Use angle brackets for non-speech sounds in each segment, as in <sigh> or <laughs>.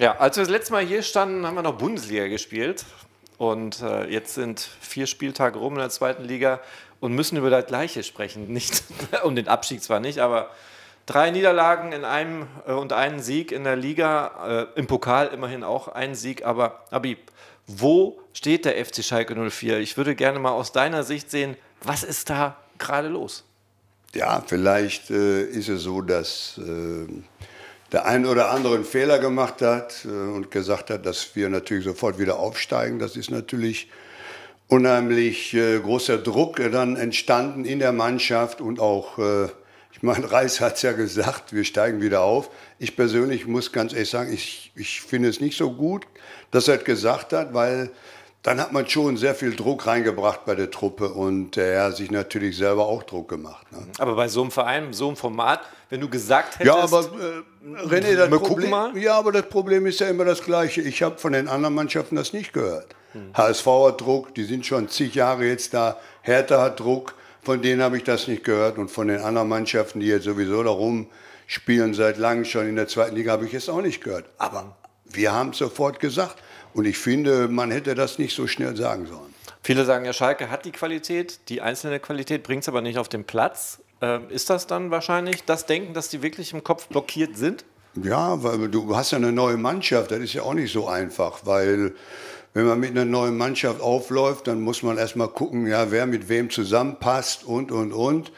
Ja, als wir das letzte Mal hier standen, haben wir noch Bundesliga gespielt. Und äh, jetzt sind vier Spieltage rum in der zweiten Liga und müssen über das Gleiche sprechen. <laughs> Nicht <laughs> um den Abstieg zwar nicht, aber drei Niederlagen in einem äh, und einen Sieg in der Liga, äh, im Pokal immerhin auch ein Sieg. Aber Abi, wo steht der FC Schalke 04? Ich würde gerne mal aus deiner Sicht sehen, was ist da gerade los? Ja, vielleicht äh, ist es so, dass äh, der ein oder anderen Fehler gemacht hat äh, und gesagt hat, dass wir natürlich sofort wieder aufsteigen. Das ist natürlich unheimlich äh, großer Druck dann entstanden in der Mannschaft und auch, äh, ich meine, <laughs> Reis hat es ja gesagt, wir steigen wieder auf. Ich persönlich muss ganz ehrlich sagen, ich, ich finde es nicht so gut, dass er gesagt hat, weil dann hat man schon sehr viel Druck reingebracht bei der Truppe und er hat sich natürlich selber auch Druck gemacht. Ne? Mhm. Aber bei so einem Verein, so einem Format, wenn du gesagt hättest. Ja, aber äh, René, das Problem, ja, aber das Problem ist ja immer das Gleiche. Ich habe von den anderen Mannschaften das nicht gehört. Hm. HSV hat Druck, die sind schon zig Jahre jetzt da. Hertha hat Druck, von denen habe ich das nicht gehört. Und von den anderen Mannschaften, die jetzt sowieso da rumspielen seit langem schon in der zweiten Liga, habe ich es auch nicht gehört. Aber mhm. Wir haben sofort gesagt. Und ich finde, man hätte das nicht so schnell sagen sollen. Viele sagen ja, Schalke hat die Qualität, die einzelne Qualität bringt es aber nicht auf den Platz. Ähm, ist das dann wahrscheinlich das Denken, dass die wirklich im Kopf blockiert sind? Ja, weil du hast ja eine neue Mannschaft, das ist ja auch nicht so einfach, weil wenn man mit einer neuen Mannschaft aufläuft, dann muss man erstmal gucken, ja, wer mit wem zusammenpasst und, und, und.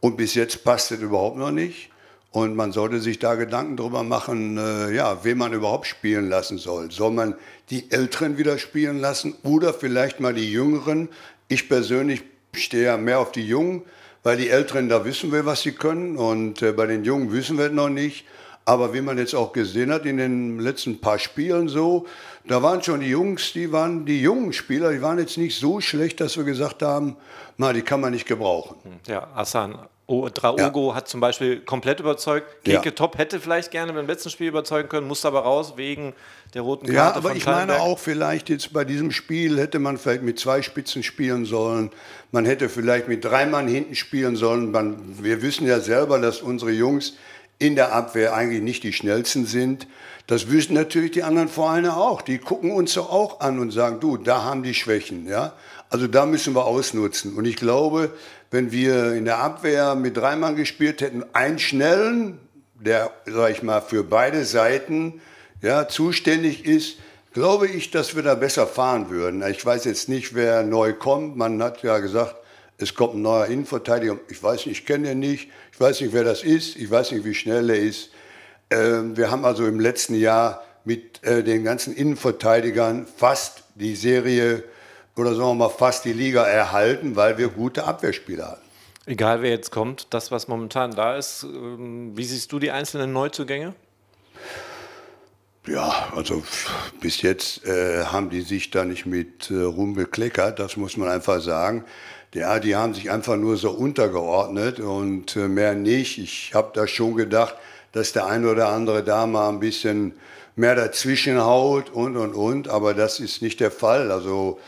Und bis jetzt passt das überhaupt noch nicht. Und man sollte sich da Gedanken drüber machen, äh, ja, wen man überhaupt spielen lassen soll. Soll man die Älteren wieder spielen lassen oder vielleicht mal die Jüngeren? Ich persönlich stehe ja mehr auf die Jungen, weil die Älteren, da wissen wir, was sie können und äh, bei den Jungen wissen wir es noch nicht. Aber wie man jetzt auch gesehen hat in den letzten paar Spielen so, da waren schon die Jungs, die waren die jungen Spieler, die waren jetzt nicht so schlecht, dass wir gesagt haben, na, die kann man nicht gebrauchen. Ja, Hassan Oh, Draogo ja. hat zum Beispiel komplett überzeugt. Keke ja. Top hätte vielleicht gerne beim letzten Spiel überzeugen können, musste aber raus wegen der roten Karte. Ja, aber ich meine auch vielleicht jetzt bei diesem Spiel hätte man vielleicht mit zwei Spitzen spielen sollen. Man hätte vielleicht mit drei Mann hinten spielen sollen. Man, wir wissen ja selber, dass unsere Jungs in der Abwehr eigentlich nicht die schnellsten sind. Das wissen natürlich die anderen Vereine auch. Die gucken uns so auch an und sagen, du, da haben die Schwächen. Ja? Also da müssen wir ausnutzen. Und ich glaube, wenn wir in der Abwehr mit drei Mann gespielt hätten, einen schnellen, der, sag ich mal, für beide Seiten ja, zuständig ist, glaube ich, dass wir da besser fahren würden. Ich weiß jetzt nicht, wer neu kommt. Man hat ja gesagt, es kommt ein neuer Innenverteidiger. Ich weiß nicht, ich kenne ihn nicht. Ich weiß nicht, wer das ist. Ich weiß nicht, wie schnell er ist. Ähm, wir haben also im letzten Jahr mit äh, den ganzen Innenverteidigern fast die Serie oder sagen wir mal fast die Liga erhalten, weil wir gute Abwehrspieler hatten. Egal wer jetzt kommt, das, was momentan da ist, ähm, wie siehst du die einzelnen Neuzugänge? Ja, also bis jetzt äh, haben die sich da nicht mit äh, rumbekleckert, das muss man einfach sagen. Ja, die haben sich einfach nur so untergeordnet und äh, mehr nicht. Ich habe da schon gedacht, dass der eine oder andere da mal ein bisschen mehr dazwischen haut und, und, und, aber das ist nicht der Fall. Also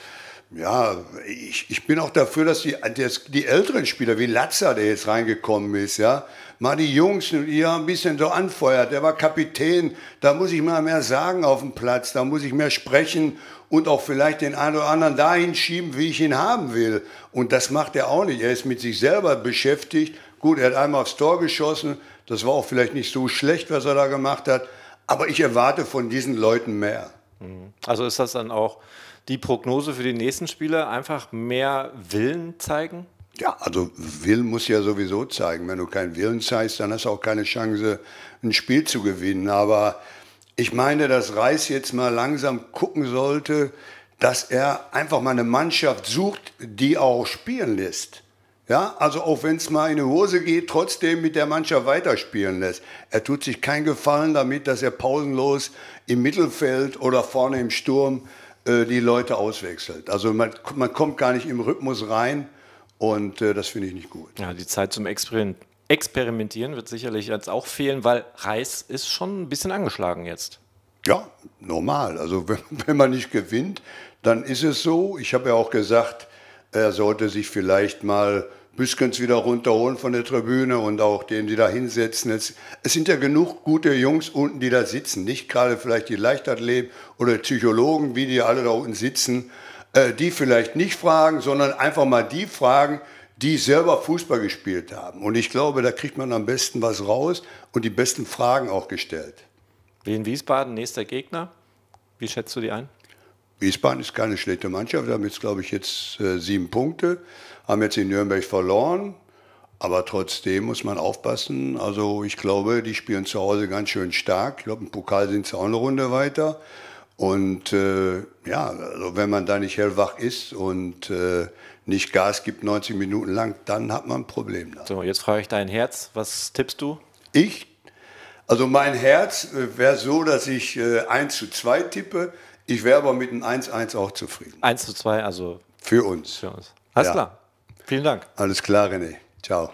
ja, ich, ich bin auch dafür, dass die, dass die älteren Spieler, wie Latzer, der jetzt reingekommen ist, ja, mal die Jungs und ihr ein bisschen so anfeuert. Der war Kapitän, da muss ich mal mehr sagen auf dem Platz, da muss ich mehr sprechen und auch vielleicht den einen oder anderen dahin schieben, wie ich ihn haben will. Und das macht er auch nicht. Er ist mit sich selber beschäftigt. Gut, er hat einmal aufs Tor geschossen, das war auch vielleicht nicht so schlecht, was er da gemacht hat, aber ich erwarte von diesen Leuten mehr. Mhm. Also ist das dann auch die Prognose für die nächsten Spiele einfach mehr Willen zeigen? Ja, also Willen muss ja sowieso zeigen. Wenn du keinen Willen zeigst, dann hast du auch keine Chance, ein Spiel zu gewinnen. Aber ich meine, dass Reis jetzt mal langsam gucken sollte, dass er einfach mal eine Mannschaft sucht, die auch spielen lässt. Ja, also auch wenn es mal in die Hose geht, trotzdem mit der Mannschaft weiterspielen lässt. Er tut sich keinen Gefallen damit, dass er pausenlos im Mittelfeld oder vorne im Sturm äh, die Leute auswechselt. Also man, man, kommt gar nicht im Rhythmus rein und äh, das finde ich nicht gut. Ja, die Zeit zum Exper Experimentieren wird sicherlich jetzt auch fehlen, weil Reis ist schon ein bisschen angeschlagen jetzt. Ja, normal. Also wenn, <laughs> wenn man nicht gewinnt, dann ist es so. Ich habe ja auch gesagt, er sollte sich vielleicht mal Büskens wieder runterholen von der Tribüne und auch den, die da hinsetzen. Es, es, sind ja genug gute Jungs unten, die da sitzen. Nicht gerade vielleicht die Leichtathleten oder Psychologen, wie die alle da unten sitzen, äh, die vielleicht nicht fragen, sondern einfach mal die fragen, die selber Fußball gespielt haben. Und ich glaube, da kriegt man am besten was raus und die besten Fragen auch gestellt. Wien Wiesbaden, nächster Gegner. Wie schätzt du die ein? Wiesbaden ist keine schlechte Mannschaft. Wir haben jetzt, glaube ich, jetzt äh, sieben Punkte, haben jetzt in Nürnberg verloren. Aber trotzdem muss man aufpassen. Also ich glaube, die spielen zu Hause ganz schön stark. Ich glaube, im Pokal sind sie auch eine Runde weiter. Und äh, ja, also wenn man da nicht hellwach ist und äh, nicht Gas gibt 90 Minuten lang, dann hat man ein Problem. Da. So, jetzt frage ich dein Herz. Was tippst du? Ich? Also mein Herz äh, wäre so, dass ich äh, 1 zu 2 tippe. Ich wäre aber mit einem 1-1 auch zufrieden. 1 zu 2, also. Für uns. Für uns. Alles ja. klar. Vielen Dank. Alles klar, René. Ciao.